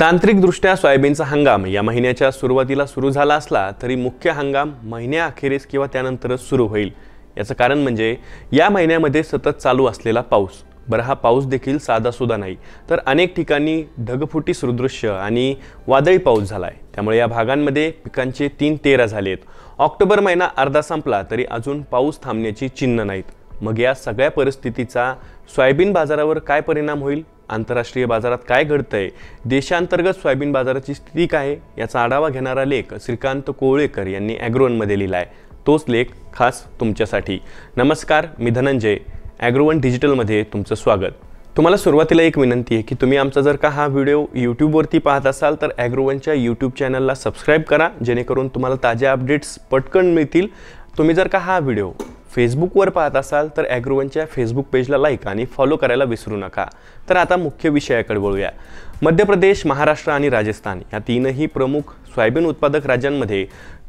तांत्रिकदृष्ट्या सोयाबीनचा हंगाम या महिन्याच्या सुरुवातीला सुरू झाला असला तरी मुख्य हंगाम महिन्याअखेरीस किंवा त्यानंतरच सुरू होईल याचं कारण म्हणजे या महिन्यामध्ये सतत चालू असलेला पाऊस बरं हा पाऊस देखील साधासुद्धा नाही तर अनेक ठिकाणी ढगफुटी सुदृश्य आणि वादळी पाऊस झाला आहे त्यामुळे या भागांमध्ये पिकांचे तीन तेरा झाले आहेत ऑक्टोबर महिना अर्धा संपला तरी अजून पाऊस थांबण्याची चिन्ह नाहीत मग या सगळ्या परिस्थितीचा सोयाबीन बाजारावर काय परिणाम होईल आंतरराष्ट्रीय बाजारात काय घडतंय देशांतर्गत सोयाबीन बाजाराची स्थिती काय याचा आढावा घेणारा लेख श्रीकांत कोवळेकर यांनी ॲग्रोवनमध्ये लिहिला आहे तोच लेख खास तुमच्यासाठी नमस्कार मी धनंजय ॲग्रोवन डिजिटलमध्ये तुमचं स्वागत तुम्हाला सुरुवातीला एक विनंती आहे की तुम्ही आमचा जर का हा व्हिडिओ यूट्यूबवरती पाहत असाल तर ॲग्रोवनच्या यूट्यूब चॅनलला सबस्क्राईब करा जेणेकरून तुम्हाला ताज्या अपडेट्स पटकन मिळतील तुम्ही जर का हा व्हिडिओ फेसबुकवर पाहत असाल तर ॲग्रोवनच्या फेसबुक पेजला लाईक आणि फॉलो करायला विसरू नका तर आता मुख्य विषयाकडे वळूया मध्य प्रदेश महाराष्ट्र आणि राजस्थान या तीनही प्रमुख सोयाबीन उत्पादक राज्यांमध्ये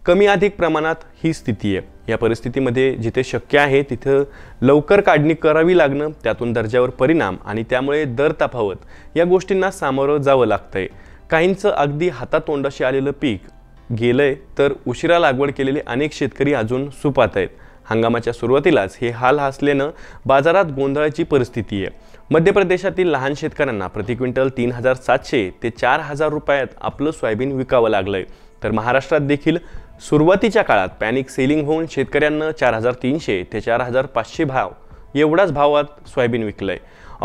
कमी अधिक प्रमाणात ही स्थिती आहे या परिस्थितीमध्ये जिथे शक्य आहे तिथं लवकर काढणी करावी लागणं त्यातून दर्जावर परिणाम आणि त्यामुळे दर तफावत या गोष्टींना सामोरं जावं लागतंय काहींचं अगदी हातातोंडाशी आलेलं पीक गेलंय तर उशिरा लागवड केलेले अनेक शेतकरी अजून सुपात आहेत हंगामाच्या सुरुवातीलाच हे हाल असल्यानं बाजारात गोंधळाची परिस्थिती आहे मध्य प्रदेशातील लहान शेतकऱ्यांना प्रति क्विंटल तीन हजार सातशे ते चार हजार रुपयात आपलं सोयाबीन विकावं लागलं तर महाराष्ट्रात देखील सुरुवातीच्या काळात पॅनिक सेलिंग होऊन शेतकऱ्यांना चार हजार तीनशे ते चार हजार पाचशे भाव एवढाच भावात सोयाबीन विकलं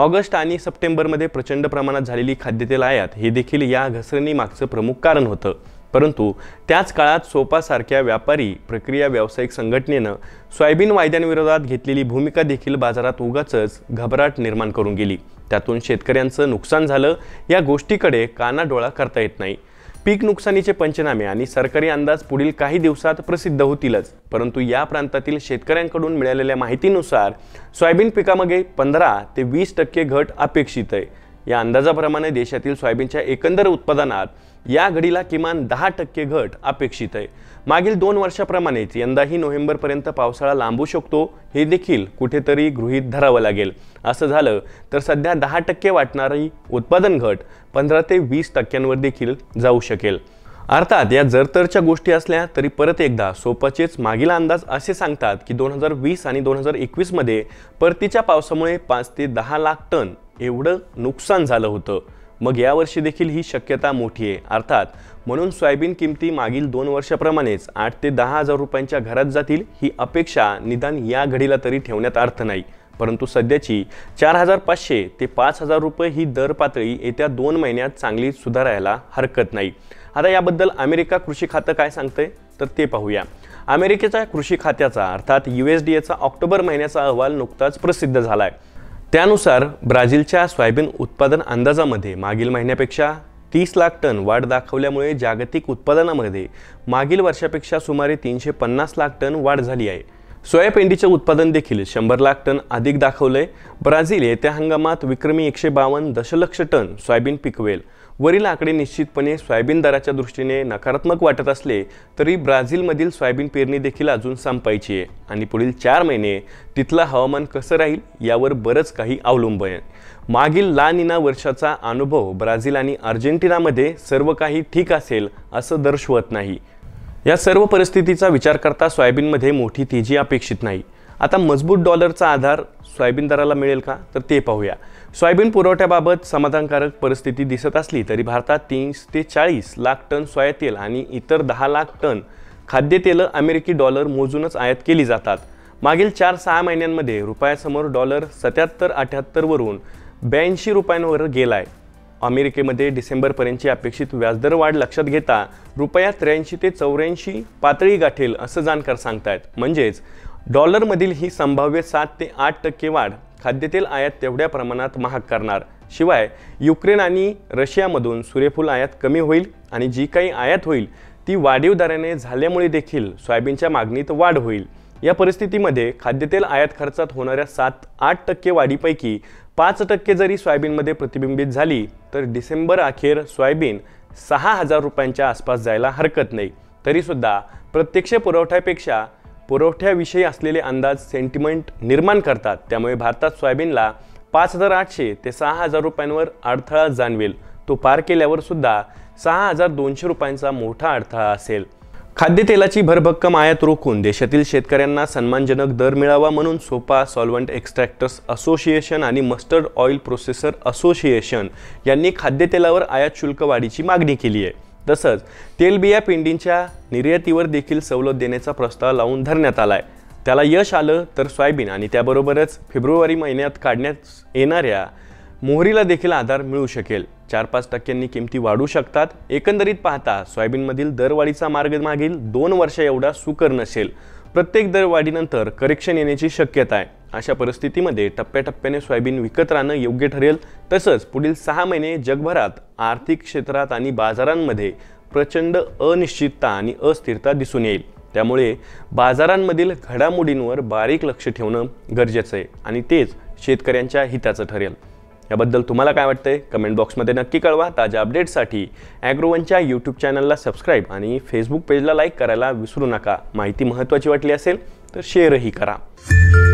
ऑगस्ट आणि सप्टेंबरमध्ये प्रचंड प्रमाणात झालेली खाद्यतेल आयात हे देखील या घसरणीमागचं प्रमुख कारण होतं परंतु त्याच काळात सोपासारख्या व्यापारी प्रक्रिया व्यावसायिक संघटनेनं सोयाबीन वायद्यांविरोधात घेतलेली भूमिका देखील बाजारात उगाचच घबराट निर्माण करून गेली त्यातून शेतकऱ्यांचं नुकसान झालं या गोष्टीकडे कानाडोळा करता येत नाही पीक नुकसानीचे पंचनामे आणि सरकारी अंदाज पुढील काही दिवसात प्रसिद्ध होतीलच परंतु या प्रांतातील शेतकऱ्यांकडून मिळालेल्या माहितीनुसार सोयाबीन पिकामध्ये पंधरा ते वीस टक्के घट अपेक्षित आहे या अंदाजाप्रमाणे देशातील सोयाबीनच्या एकंदर उत्पादनात या घडीला किमान दहा टक्के घट अपेक्षित आहे मागील दोन वर्षाप्रमाणेच यंदाही नोव्हेंबरपर्यंत पावसाळा लांबू शकतो हे देखील कुठेतरी गृहीत धरावं लागेल असं झालं तर सध्या दहा टक्के वाटणारी उत्पादन घट पंधरा ते वीस टक्क्यांवर देखील जाऊ शकेल अर्थात या जरतरच्या गोष्टी असल्या तरी परत एकदा सोपाचेच मागील अंदाज असे सांगतात की दोन हजार वीस आणि दोन हजार एकवीसमध्ये परतीच्या पावसामुळे पाच ते दहा लाख टन एवढं नुकसान झालं होतं मग यावर्षी देखील ही शक्यता मोठी आहे अर्थात म्हणून सोयाबीन किमती मागील दोन वर्षाप्रमाणेच आठ ते दहा हजार रुपयांच्या घरात जातील ही अपेक्षा निदान या घडीला तरी ठेवण्यात अर्थ नाही परंतु सध्याची चार हजार पाचशे ते पाच हजार रुपये ही दर पातळी येत्या दोन महिन्यात चांगली सुधारायला हरकत नाही आता याबद्दल अमेरिका कृषी खातं काय सांगतंय तर ते पाहूया अमेरिकेच्या कृषी खात्याचा अर्थात यू एस डी एचा ऑक्टोबर महिन्याचा अहवाल नुकताच प्रसिद्ध झाला आहे त्यानुसार ब्राझीलच्या सोयाबीन उत्पादन अंदाजामध्ये मागील महिन्यापेक्षा तीस लाख टन वाढ दाखवल्यामुळे जागतिक उत्पादनामध्ये मागील वर्षापेक्षा सुमारे तीनशे पन्नास लाख टन वाढ झाली आहे सोयापेंडीचे उत्पादन देखील शंभर लाख टन अधिक दाखवले ब्राझील येत्या हंगामात विक्रमी एकशे बावन्न दशलक्ष टन सोयाबीन पिकवेल वरील आकडे निश्चितपणे सोयाबीन दराच्या दृष्टीने नकारात्मक वाटत असले तरी ब्राझीलमधील सोयाबीन पेरणी देखील अजून संपायची आहे आणि पुढील चार महिने तिथलं हवामान कसं राहील यावर बरंच काही अवलंबून मागील ला निना वर्षाचा अनुभव ब्राझील आणि अर्जेंटिनामध्ये सर्व काही ठीक असेल असं दर्शवत नाही या सर्व परिस्थितीचा विचार करता सोयाबीनमध्ये मोठी तेजी अपेक्षित नाही आता मजबूत डॉलरचा आधार सोयाबीन दराला मिळेल का तर ते पाहूया सोयाबीन पुरवठ्याबाबत समाधानकारक परिस्थिती दिसत असली तरी भारतात तीस ते चाळीस लाख टन सोयातेल आणि इतर दहा लाख टन खाद्यतेलं अमेरिकी डॉलर मोजूनच आयात केली जातात मागील चार सहा महिन्यांमध्ये रुपयासमोर डॉलर सत्याहत्तर अठ्याहत्तरवरून ब्याऐंशी रुपयांवर गेला आहे अमेरिकेमध्ये डिसेंबरपर्यंतची अपेक्षित व्याजदर वाढ लक्षात घेता रुपया त्र्याऐंशी ते चौऱ्याऐंशी पातळी गाठेल असं जाणकार सांगतायत म्हणजेच डॉलरमधील ही संभाव्य सात ते आठ टक्के वाढ खाद्यतेल आयात तेवढ्या प्रमाणात महाग करणार शिवाय युक्रेन आणि रशियामधून सूर्यफूल आयात कमी होईल आणि जी काही आयात होईल ती वाढीव दराने झाल्यामुळे देखील सोयाबीनच्या मागणीत वाढ होईल या परिस्थितीमध्ये खाद्यतेल आयात खर्चात होणाऱ्या सात आठ टक्के वाढीपैकी पाच टक्के जरी सोयाबीनमध्ये प्रतिबिंबित झाली तर डिसेंबर अखेर सोयाबीन सहा हजार रुपयांच्या आसपास जायला हरकत नाही तरीसुद्धा प्रत्यक्ष पुरवठ्यापेक्षा पुरवठ्याविषयी असलेले अंदाज सेंटिमेंट निर्माण करतात त्यामुळे भारतात सोयाबीनला पाच हजार आठशे ते सहा हजार रुपयांवर अडथळा जाणवेल तो पार केल्यावर सुद्धा सहा हजार दोनशे रुपयांचा मोठा अडथळा असेल खाद्यतेलाची भरभक्कम आयात रोखून देशातील शेतकऱ्यांना सन्मानजनक दर मिळावा म्हणून सोपा सॉल्वंट एक्स्ट्रॅक्टर्स असोसिएशन आणि मस्टर्ड ऑइल प्रोसेसर असोसिएशन यांनी खाद्यतेलावर आयात शुल्क वाढीची मागणी केली आहे तसंच तेलबिया पिंडींच्या निर्यातीवर देखील सवलत देण्याचा प्रस्ताव लावून धरण्यात आला आहे त्याला यश आलं तर सोयाबीन आणि त्याबरोबरच फेब्रुवारी महिन्यात काढण्यात येणाऱ्या मोहरीला देखील आधार मिळू शकेल चार पाच टक्क्यांनी किमती वाढू शकतात एकंदरीत पाहता सोयाबीनमधील दरवाढीचा मार्ग मागील दोन वर्ष एवढा सुकर नसेल प्रत्येक दरवाढीनंतर करेक्शन येण्याची शक्यता आहे अशा परिस्थितीमध्ये टप्प्याटप्प्याने सोयाबीन विकत राहणं योग्य ठरेल तसंच पुढील सहा महिने जगभरात आर्थिक क्षेत्रात आणि बाजारांमध्ये प्रचंड अनिश्चितता आणि अस्थिरता दिसून येईल त्यामुळे बाजारांमधील घडामोडींवर बारीक लक्ष ठेवणं गरजेचं आहे आणि तेच शेतकऱ्यांच्या हिताचं ठरेल याबद्दल तुम्हाला काय वाटतंय कमेंट बॉक्समध्ये नक्की कळवा ताज्या अपडेट्ससाठी ॲग्रोवनच्या यूट्यूब चॅनलला सबस्क्राईब आणि फेसबुक पेजला लाईक करायला विसरू नका माहिती महत्त्वाची वाटली असेल तर शेअरही करा